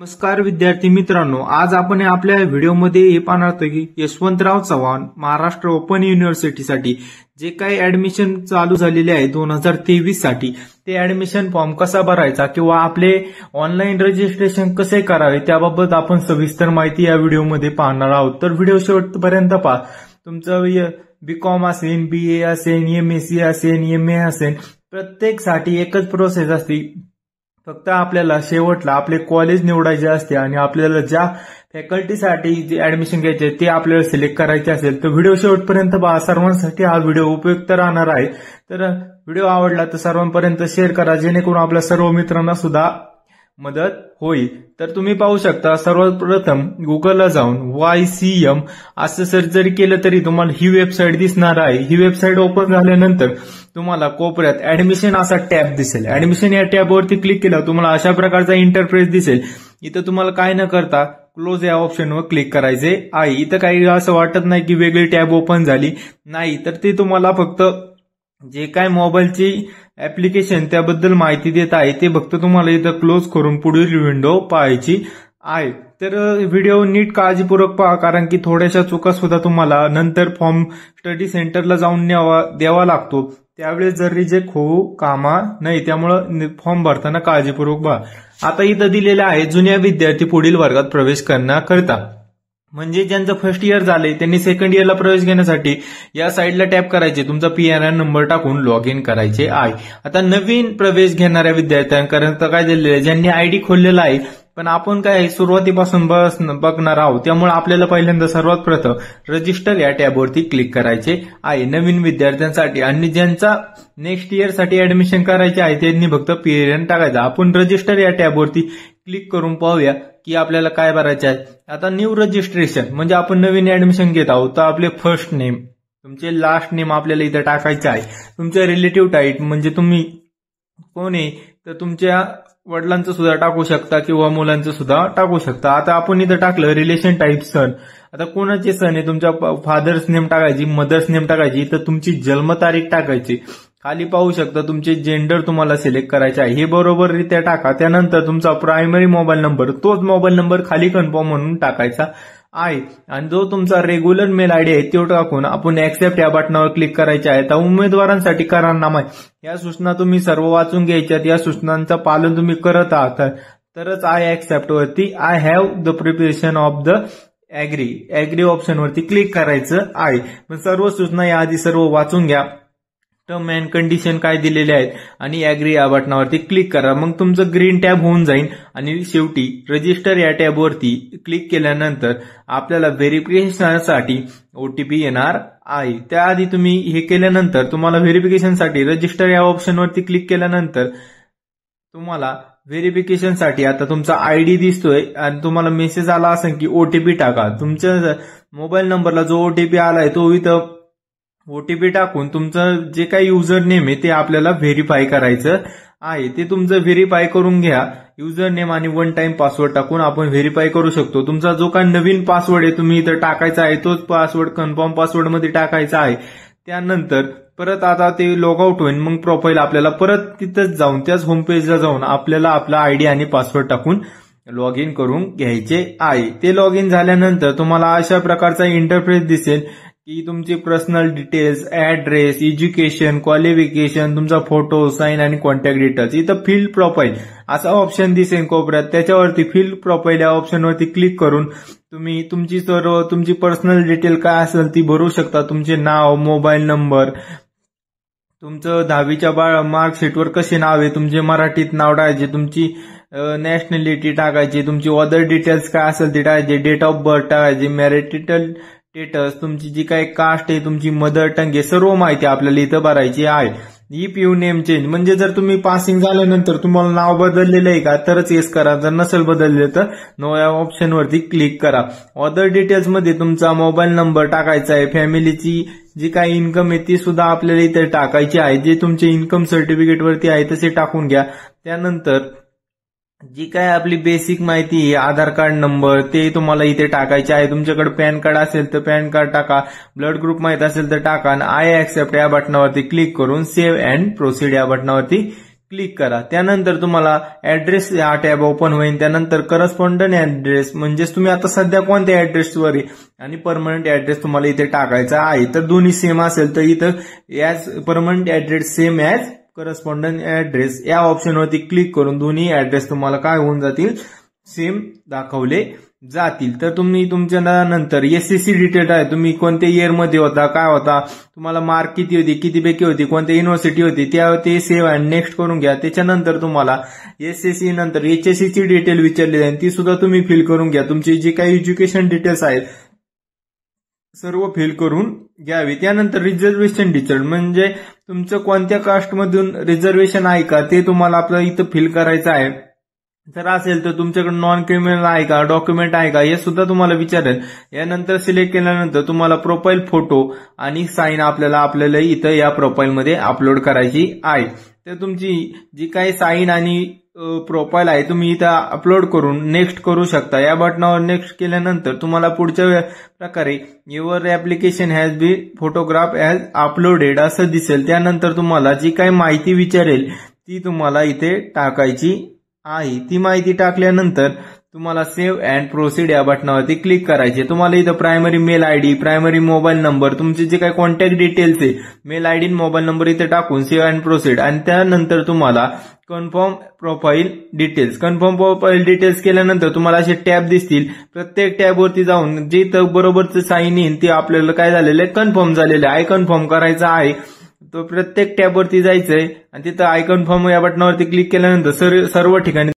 नमस्कार विद्यार्थी मित्रांनो आज आपण आपल्या व्हिडिओमध्ये हे पाहणार होतो की यशवंतराव चव्हाण महाराष्ट्र ओपन साठी जे काही ऍडमिशन चालू झालेले आहे दोन हजार तेवीस साठी ते ऍडमिशन फॉर्म कसा भरायचा किंवा आपले ऑनलाईन रजिस्ट्रेशन कसे करावे त्याबाबत आपण सविस्तर माहिती या व्हिडिओमध्ये पाहणार आहोत तर व्हिडिओ शेवटपर्यंत पहा तुमचं बीकॉम असेल बी ए असेल एम एस सी असेल एम ए असेल प्रत्येकसाठी एकच प्रोसेस असते फक्त आपल्याला शेवटला आपले कॉलेज निवडायचे असते आणि आपल्याला ज्या फॅकल्टीसाठी जे ऍडमिशन घ्यायचे ते आपल्याला सिलेक्ट करायचे असेल तर व्हिडिओ शेवटपर्यंत बा सर्वांसाठी हा व्हिडिओ उपयुक्त राहणार आहे तर व्हिडिओ आवडला तर सर्वांपर्यंत शेअर करा जेणेकरून आपल्या सर्व मित्रांना सुद्धा मदत होईल तर तुम्ही पाहू शकता सर्वप्रथम गुगलला जाऊन वाय सी एम असं सर्च जरी केलं तरी तुम्हाला ही वेबसाईट दिसणार आहे ही वेबसाईट ओपन झाल्यानंतर तुम्हाला कोपऱ्यात ऍडमिशन असा टॅब दिसेल ऍडमिशन या टॅबवरती क्लिक केला तुम्हाला अशा प्रकारचा इंटरफेस दिसेल इथं तुम्हाला काय न करता क्लोज या ऑप्शनवर क्लिक करायचे आहे इथं काही असं वाटत नाही की वेगळी टॅब ओपन झाली नाही तर ते तुम्हाला फक्त जे काय मोबाईलची ऍप्लिकेशन त्याबद्दल माहिती देत आहे ते फक्त तुम्हाला इथं क्लोज करून पुढील विंडो पाहायची आहे तर व्हिडिओ नीट काळजीपूर्वक पहा कारण की थोड्याशा चुका सुद्धा तुम्हाला नंतर फॉर्म स्टडी सेंटरला जाऊन न्यावा द्यावा लागतो त्यावेळेस जर रिजेक्ट होऊ कामा नाही त्यामुळं फॉर्म भरताना काळजीपूर्वक बघा आता इथं दिलेलं आहे जुन्या विद्यार्थी पुढील वर्गात प्रवेश करण्याकरता म्हणजे ज्यांचं फर्स्ट इयर झालंय त्यांनी सेकंड इयरला प्रवेश घेण्यासाठी या साईडला टॅप करायचे तुमचा पीएनआर नंबर टाकून लॉग इन करायचे आहे आता नवीन प्रवेश घेणाऱ्या विद्यार्थ्यांकरता काय दिलेलं आहे ज्यांनी आयडी खोललेला आहे पण आपण काय सुरुवातीपासून बस बघणार आहोत त्यामुळे आपल्याला पहिल्यांदा सर्वात प्रथम रजिस्टर या टॅबवरती क्लिक करायचे आहे नवीन विद्यार्थ्यांसाठी आणि ज्यांचा नेक्स्ट इयरसाठी ऍडमिशन करायचे आहे त्यांनी फक्त पीरियड टाकायचा आपण रजिस्टर या टॅबवरती क्लिक करून पाहूया की आपल्याला काय भरायचे आहे आता न्यू रजिस्ट्रेशन म्हणजे आपण नवीन ऍडमिशन घेत आहोत तर आपले फर्स्ट नेम तुमचे लास्ट नेम आपल्याला इथं टाकायचे आहे तुमचे रिलेटिव्ह टाईट म्हणजे तुम्ही कोण आहे तर तुमच्या वडिलांचं सुद्धा टाकू शकता किंवा मुलांचं सुद्धा टाकू शकता आता आपण इथं टाकलं रिलेशन टाईप सण आता कोणाचे सण आहे तुमच्या फादर्स नेम टाकायची मदर्स नेम टाकायची तर तुमची जन्मतारीख टाकायची खाली पाहू शकता तुमचे जेंडर तुम्हाला सिलेक्ट करायचे आहे हे रित्या टाका त्यानंतर तुमचा प्रायमरी मोबाईल नंबर तोच मोबाईल नंबर खाली कन्फर्म म्हणून टाकायचा आहे आणि जो तुमचा रेग्युलर मेल आयडी आहे तो टाकून आपण ऍक्सेप्ट या बटनावर क्लिक करायचे आहे तर उमेदवारांसाठी करारनामा या सूचना तुम्ही सर्व वाचून घ्यायच्यात या सूचनांचं पालन तुम्ही करत आहात तरच आय ऍक्सेप्ट वरती I have the preparation of the agree agree ऑप्शनवरती क्लिक करायचं आहे सर्व सूचना या आधी सर्व वाचून घ्या टर्म अँड कंडिशन काय दिलेले आहेत आणि ऍग्री या बटनावरती क्लिक करा मग तुमचं ग्रीन टॅब होऊन जाईल आणि शेवटी रजिस्टर या टॅबवरती क्लिक केल्यानंतर आपल्याला व्हेरिफिकेशनसाठी ओटीपी येणार आहे त्याआधी तुम्ही हे केल्यानंतर तुम्हाला व्हेरिफिकेशनसाठी रजिस्टर या ऑप्शनवरती क्लिक केल्यानंतर तुम्हाला व्हेरीफिकेशनसाठी आता तुमचा आयडी दिसतोय आणि तुम्हाला मेसेज आला असेल की ओटीपी टाका तुमच्या मोबाईल नंबरला जो ओटीपी आलाय तो इथं ओटीपी टाकून तुमचं जे काही युजर नेम आहे ते आपल्याला व्हेरीफाय करायचं आहे ते तुमचं व्हेरीफाय करून घ्या युजर नेम आणि वन टाइम पासवर्ड टाकून आपण व्हेरीफाय करू शकतो तुमचा जो काही नवीन पासवर्ड आहे तुम्ही इथं टाकायचा आहे तोच पासवर्ड कन्फर्म पासवर्डमध्ये टाकायचा आहे त्यानंतर परत आता ते लॉग आउट होईल मग प्रोफाईल आपल्याला परत तिथंच जाऊन त्याच होमपेजला जाऊन आपल्याला आपला आयडी आणि पासवर्ड टाकून लॉग इन करून घ्यायचे आहे ते लॉग इन झाल्यानंतर तुम्हाला अशा प्रकारचा इंटरफेस दिसेल की तुमची personal details address education qualification तुमचा फोटो साईन आणि कॉन्टॅक्ट डिटेल्स इथं फील्ड प्रोफाईल असा ऑप्शन दिसेल कोपऱ्यात त्याच्यावरती फील्ड प्रोफाईल या ऑप्शनवरती क्लिक करून तुम्ही तुमची सर्व तुमची पर्सनल डिटेल काय असेल ती भरू शकता तुमचे नाव मोबाईल नंबर तुमचं दहावीच्या बाळ मार्कशीटवर कसे नाव आहे तुमचे मराठीत नाव टाकायचे तुमची नॅशनॅलिटी टाकायची तुमची अदर डिटेल्स काय असेल ते टाकायचे डेट ऑफ बर्थ टाकायची मॅरिटिटल स्टेटस तुमची जी काही कास्ट आहे तुमची मदर टंग आहे सर्व माहिती आपल्याला इथं भरायची आहे इफ यू नेम चेंज म्हणजे जर तुम्ही पासिंग झाल्यानंतर तुम्हाला नाव बदललेलं आहे का तरच येस करा जर नसेल बदलले तर नो या ऑप्शनवरती क्लिक करा ऑदर डिटेल्स मध्ये तुमचा मोबाईल नंबर टाकायचा आहे फॅमिलीची जी काही इन्कम आहे ती सुद्धा आपल्याला इथे टाकायची आहे जे तुमचे इन्कम सर्टिफिकेटवरती आहे तसे टाकून घ्या त्यानंतर जी काय आपली बेसिक माहिती आहे आधार कार्ड नंबर ते तुम्हाला इथे टाकायचे आहे तुमच्याकडे पॅन कार्ड असेल तर पॅन कार्ड टाका ब्लड ग्रुप माहीत असेल तर टाका आणि आय एक्सेप्ट या बटनावरती क्लिक करून सेव्ह अँड प्रोसिड या बटनावरती क्लिक करा त्यानंतर तुम्हाला ऍड्रेस हा टॅब ओपन होईल त्यानंतर करस्पॉन्डंट ऍड्रेस म्हणजेच तुम्ही आता सध्या कोणत्या ऍड्रेसवर आणि परमनंट ऍड्रेस तुम्हाला इथे टाकायचा आहे तर दोन्ही सेम असेल तर इथं याच permanent address same as correspondence address या ऑप्शनवरती क्लिक करून दोन्ही ऍड्रेस तुम्हाला काय होऊन जातील सेम दाखवले जातील तर तुम्ही तुमच्या नंतर एसएससी डिटेल आहे तुम्ही कोणत्या मध्ये होता काय होता तुम्हाला मार्क किती होती किती पैकी होती कोणत्या युनिव्हर्सिटी होती त्या होती सेव्ह आणि नेक्स्ट करून घ्या त्याच्यानंतर तुम्हाला एसएससी नंतर एचएससीची डिटेल विचारली जाईल ती सुद्धा तुम्ही फिल करून घ्या तुमची जी काही एज्युकेशन डिटेल्स आहेत सर्व फिल करून घ्यावी त्यानंतर रिझर्वेशन डिटेल म्हणजे तुमचं कोणत्या कास्टमधून रिझर्वेशन आहे का ते तुम्हाला आपल्याला इथं फिल करायचं आहे जर असेल तर तुमच्याकडे नॉन क्रिमिनल आहे का डॉक्युमेंट आहे का हे सुद्धा तुम्हाला विचारेल यानंतर सिलेक्ट केल्यानंतर तुम्हाला प्रोफाईल फोटो आणि साईन आपल्याला आपल्याला इथं या प्रोफाईलमध्ये अपलोड करायची आहे तर तुमची जी काही साईन आणि प्रोफाईल आहे तुम्ही इथे अपलोड करून नेक्स्ट करू शकता या बटनावर नेक्स्ट केल्यानंतर तुम्हाला पुढच्या प्रकारे your application has be photograph has uploaded असं दिसेल त्यानंतर तुम्हाला जी काही माहिती विचारेल ती तुम्हाला इथे टाकायची आहे ती माहिती टाकल्यानंतर तुम्हाला सेव्ह अँड प्रोसिड या बटनावरती क्लिक करायचे तुम्हाला इथं primary mail ID primary mobile number तुमचे जे काही कॉन्टॅक्ट डिटेल्स आहे मेल आयडी मोबाईल नंबर इथे टाकून सेव्ह अँड प्रोसिड आणि त्यानंतर तुम्हाला confirm profile details confirm profile details केल्यानंतर तुम्हाला असे टॅब दिसतील प्रत्येक टॅबवरती जाऊन जे इथं बरोबरचं साईन इन ते आपल्याला काय झालेलं आहे कन्फर्म झालेलं आहे कन्फर्म करायचं आहे तो प्रत्येक टॅबवरती जायचंय आणि तिथं आयकन फॉर्म या बटनावरती क्लिक केल्यानंतर सर्व ठिकाणी